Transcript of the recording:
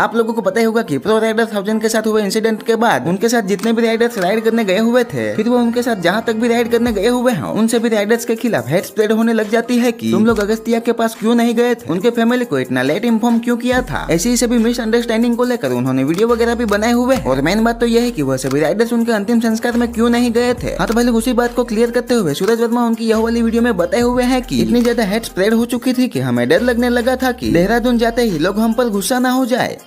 आप लोगों को पता ही होगा कि प्रो राइडर थाउजेंड के साथ हुए इंसिडेंट के बाद उनके साथ जितने भी राइडर्स राइड करने गए हुए थे फिर वो उनके साथ जहाँ तक भी राइड करने गए हुए हैं उनसे भी राइडर्स के खिलाफ हेड स्प्रेड होने लग जाती है कि तुम लोग अगस्तिया के पास क्यों नहीं गए थे उनके फैमिली को इतना लेट इन्फॉर्म क्यों किया था ऐसी ही सभी मिसअंडरस्टैंडिंग को लेकर उन्होंने वीडियो वगैरह भी बनाए हुए और मेन बात तो यह है की वह सभी राइडर्स उनके अंतिम संस्कार में क्यों नहीं गए थे हाँ तो भाई उसी बात को क्लियर करते हुए सूरज वर्मा उनकी यह वाली वीडियो में बताए हुए है की इतनी ज्यादा हेड स्प्रेड हो चुकी थी की हमें डर लगने लगा था की देहरादून जाते ही लोग हम पर गुस्सा न हो जाए